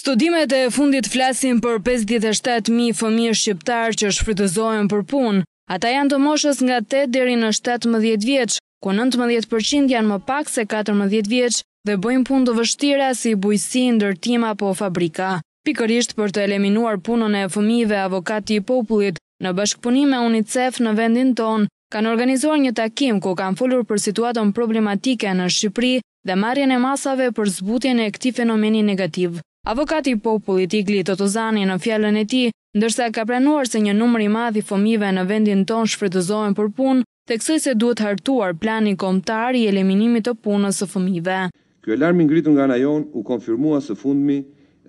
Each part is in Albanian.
Studimet e fundit flasin për 57.000 fëmijë shqiptarë që shfrytëzohen për punë. Ata janë të moshës nga 8 deri në 17 vjeç, ku 19% janë më pak se 14 vjeç dhe bëjnë punë të vështira si bujësi, ndërtim apo fabrika. Pikërisht për të eliminuar punën e fëmijëve, avokati i popullit në bashkëpunim me UNICEF në vendin tonë kanë organizuar një takim ku kanë folur për situatën problematike në Shqipëri dhe marrjen e masave për zbutjen e këtij fenomeni negativ. Avokati popullit Igli Totozani në fjallën e ti, ndërsa ka prenuar se një numëri madhi fëmive në vendin ton shfrytëzojnë për punë, teksoj se duhet hartuar planin komtar i eliminimit të punës së fëmive. Kjo alarmi ngritë nga najon u konfirmua së fundmi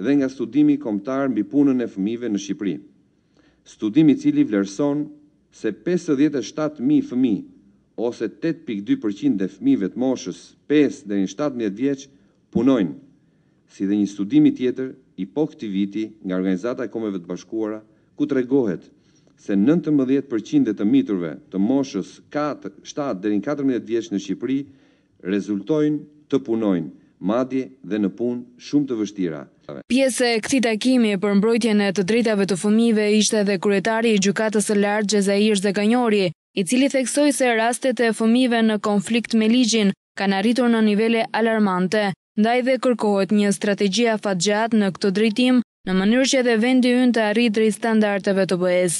dhe nga studimi komtar mbi punën e fëmive në Shqipëri. Studimi cili vlerëson se 57.000 fëmi ose 8.2% dhe fëmive të moshës 5 dhe 17 vjeqë punojnë si dhe një studimi tjetër i po këti viti nga Organizata e Komeve të Bashkuara, ku të regohet se 19% të miturve të moshës 7-14 vjeqë në Shqipëri rezultojnë të punojnë madje dhe në punë shumë të vështira. Pjese e këti takimi për mbrojtjene të drejtave të fëmive ishte dhe kuretari i gjukatës e lartë Gjezair Zekanjori, i cili theksoj se rastet e fëmive në konflikt me ligjin kanë arritur në nivele alarmante ndaj dhe kërkohet një strategia fatgjat në këtë drejtim në mënyrë që edhe vendi ynë të arritë drejt standardeve të bëhes.